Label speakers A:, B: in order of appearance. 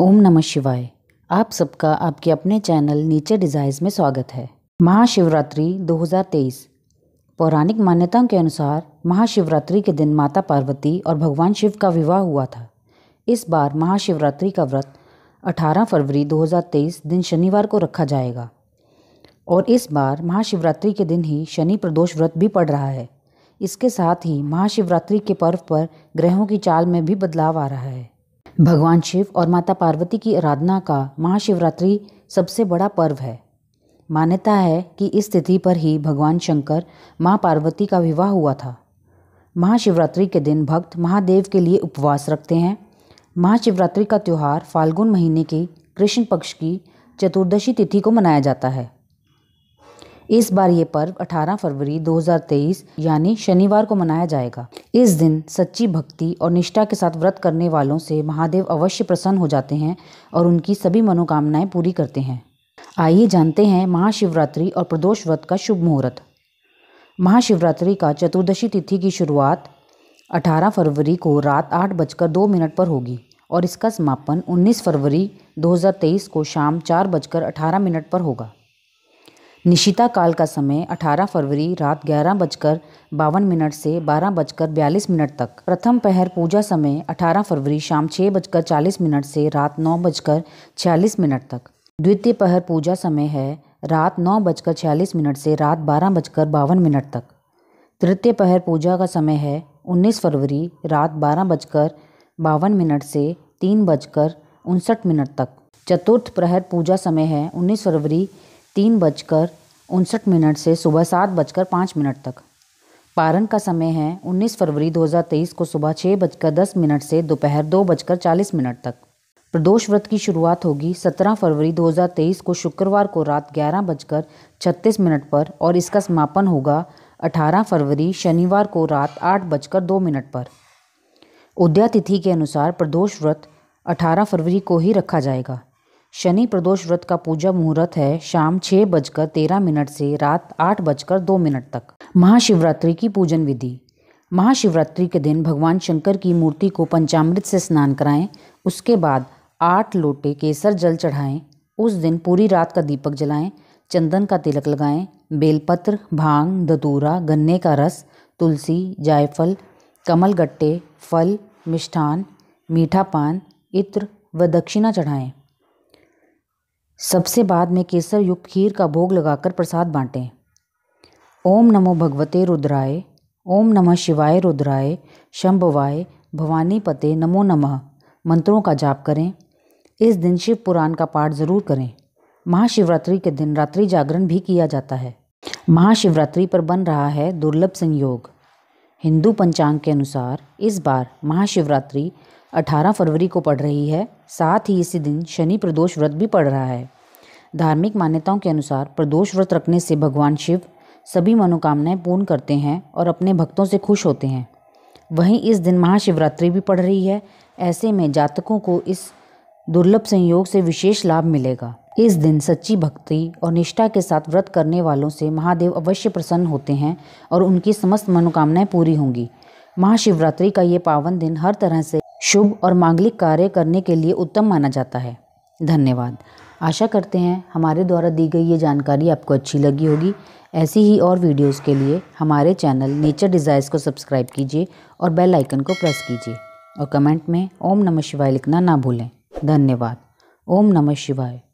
A: ओम नमः शिवाय आप सबका आपके अपने चैनल नीचे डिजाइज में स्वागत है महाशिवरात्रि 2023 पौराणिक मान्यताओं के अनुसार महाशिवरात्रि के दिन माता पार्वती और भगवान शिव का विवाह हुआ था इस बार महाशिवरात्रि का व्रत 18 फरवरी 2023 दिन शनिवार को रखा जाएगा और इस बार महाशिवरात्रि के दिन ही शनि प्रदोष व्रत भी पड़ रहा है इसके साथ ही महाशिवरात्रि के पर्व पर ग्रहों की चाल में भी बदलाव आ रहा है भगवान शिव और माता पार्वती की आराधना का महाशिवरात्रि सबसे बड़ा पर्व है मान्यता है कि इस तिथि पर ही भगवान शंकर माँ पार्वती का विवाह हुआ था महाशिवरात्रि के दिन भक्त महादेव के लिए उपवास रखते हैं महाशिवरात्रि का त्यौहार फाल्गुन महीने की कृष्ण पक्ष की चतुर्दशी तिथि को मनाया जाता है इस बार ये पर्व 18 फरवरी 2023 यानी शनिवार को मनाया जाएगा इस दिन सच्ची भक्ति और निष्ठा के साथ व्रत करने वालों से महादेव अवश्य प्रसन्न हो जाते हैं और उनकी सभी मनोकामनाएं पूरी करते हैं आइए जानते हैं महाशिवरात्रि और प्रदोष व्रत का शुभ मुहूर्त महाशिवरात्रि का चतुर्दशी तिथि की शुरुआत 18 फरवरी को रात आठ बजकर दो मिनट पर होगी और इसका समापन 19 फरवरी 2023 को शाम चार बजकर अठारह मिनट पर होगा निशिता काल का समय 18 फरवरी रात ग्यारह बजकर बावन मिनट से बारह बजकर बयालीस मिनट तक प्रथम पहर पूजा समय 18 फरवरी शाम छः बजकर चालीस मिनट से रात नौ बजकर छियालीस मिनट तक द्वितीय पहर पूजा समय है रात नौ बजकर छियालीस मिनट से रात बारह बजकर बावन मिनट तक तृतीय पहर पूजा का समय है 19 फरवरी रात बारह बजकर बावन मिनट से तीन बजकर उनसठ मिनट तक चतुर्थ प्रहर पूजा समय है 19 फरवरी तीन बजकर उनसठ मिनट से सुबह सात बजकर पाँच मिनट तक पारण का समय है 19 फरवरी 2023 को सुबह छः बजकर दस मिनट से दोपहर दो बजकर चालीस मिनट तक प्रदोष व्रत की शुरुआत होगी 17 फरवरी 2023 को शुक्रवार को रात ग्यारह बजकर छत्तीस मिनट पर और इसका समापन होगा 18 फरवरी शनिवार को रात आठ बजकर दो मिनट पर उद्या तिथि के अनुसार प्रदोष व्रत 18 फरवरी को ही रखा जाएगा शनि प्रदोष व्रत का पूजा मुहूर्त है शाम छः बजकर तेरह मिनट से रात आठ बजकर दो मिनट तक महाशिवरात्रि की पूजन विधि महाशिवरात्रि के दिन भगवान शंकर की मूर्ति को पंचामृत से स्नान कराएं उसके बाद आठ लोटे केसर जल चढ़ाएं उस दिन पूरी रात का दीपक जलाएं चंदन का तिलक लगाएं बेलपत्र भांग धतूरा गन्ने का रस तुलसी जायफल कमलगट्टे फल मिष्ठान मीठा पान इत्र व दक्षिणा चढ़ाएं सबसे बाद में केसर युक्त खीर का भोग लगाकर प्रसाद बांटें ओम नमो भगवते रुद्राय ओम नमः शिवाय रुद्राय शंभवाय भवानी पते नमो नमः मंत्रों का जाप करें इस दिन शिव पुराण का पाठ जरूर करें महाशिवरात्रि के दिन रात्रि जागरण भी किया जाता है महाशिवरात्रि पर बन रहा है दुर्लभ संयोग हिंदू पंचांग के अनुसार इस बार महाशिवरात्रि 18 फरवरी को पड़ रही है साथ ही इसी दिन शनि प्रदोष व्रत भी पड़ रहा है धार्मिक मान्यताओं के अनुसार प्रदोष व्रत रखने से भगवान शिव सभी मनोकामनाएं पूर्ण करते हैं और अपने भक्तों से खुश होते हैं वहीं इस दिन महाशिवरात्रि भी पड़ रही है ऐसे में जातकों को इस दुर्लभ संयोग से विशेष लाभ मिलेगा इस दिन सच्ची भक्ति और निष्ठा के साथ व्रत करने वालों से महादेव अवश्य प्रसन्न होते हैं और उनकी समस्त मनोकामनाएं पूरी होंगी महाशिवरात्रि का ये पावन दिन हर तरह से शुभ और मांगलिक कार्य करने के लिए उत्तम माना जाता है धन्यवाद आशा करते हैं हमारे द्वारा दी गई ये जानकारी आपको अच्छी लगी होगी ऐसी ही और वीडियोस के लिए हमारे चैनल नेचर डिज़ायर्स को सब्सक्राइब कीजिए और बेल आइकन को प्रेस कीजिए और कमेंट में ओम नमः शिवाय लिखना ना भूलें धन्यवाद ओम नमः शिवाय